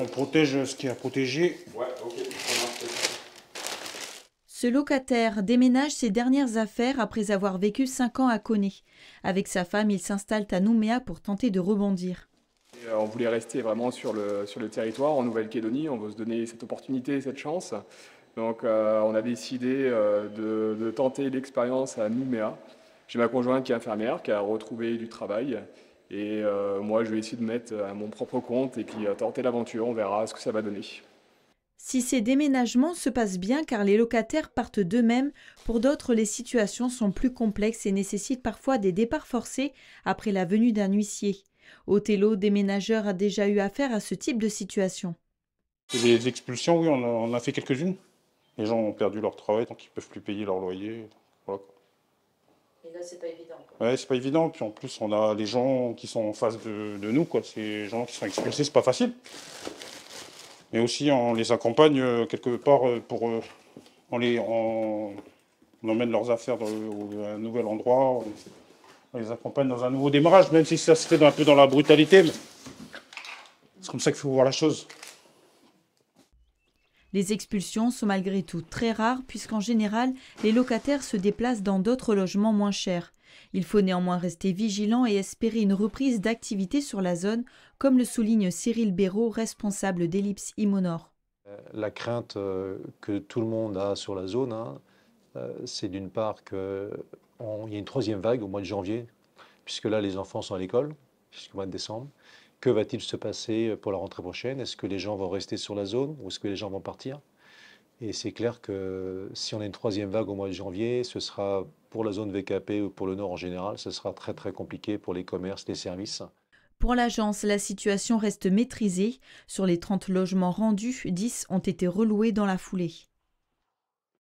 On protège ce qui est à protéger. Ce locataire déménage ses dernières affaires après avoir vécu 5 ans à Coné. Avec sa femme, il s'installe à Nouméa pour tenter de rebondir. Euh, on voulait rester vraiment sur le, sur le territoire, en Nouvelle-Calédonie. On veut se donner cette opportunité, cette chance. Donc euh, on a décidé euh, de, de tenter l'expérience à Nouméa. J'ai ma conjointe qui est infirmière, qui a retrouvé du travail. Et euh, moi, je vais essayer de mettre euh, à mon propre compte et puis euh, tenter l'aventure. On verra ce que ça va donner. Si ces déménagements se passent bien car les locataires partent d'eux-mêmes, pour d'autres les situations sont plus complexes et nécessitent parfois des départs forcés après la venue d'un huissier. Othello, déménageur, a déjà eu affaire à ce type de situation. Les expulsions, oui, on a, a fait quelques-unes. Les gens ont perdu leur travail, donc ils ne peuvent plus payer leur loyer. Voilà. Et là, c'est pas évident. Ouais, c'est pas évident. Puis en plus, on a les gens qui sont en face de, nous, quoi. Ces gens qui sont expulsés, c'est pas facile. Mais aussi, on les accompagne euh, quelque part euh, pour. Euh, on les. On, emmène leurs affaires dans, un nouvel endroit. On, les accompagne dans un nouveau démarrage, même si ça se fait un peu dans la brutalité. C'est comme ça qu'il faut voir la chose. Les expulsions sont malgré tout très rares puisqu'en général, les locataires se déplacent dans d'autres logements moins chers. Il faut néanmoins rester vigilant et espérer une reprise d'activité sur la zone, comme le souligne Cyril Béraud, responsable d'Ellipse Imonor. Euh, la crainte euh, que tout le monde a sur la zone, hein, euh, c'est d'une part qu'il y a une troisième vague au mois de janvier, puisque là les enfants sont à l'école, jusqu'au mois de décembre, que va-t-il se passer euh, pour la rentrée prochaine Est-ce que les gens vont rester sur la zone ou est-ce que les gens vont partir Et c'est clair que si on a une troisième vague au mois de janvier, ce sera pour la zone VKP ou pour le Nord en général, ce sera très très compliqué pour les commerces, les services. Pour l'agence, la situation reste maîtrisée. Sur les 30 logements rendus, 10 ont été reloués dans la foulée.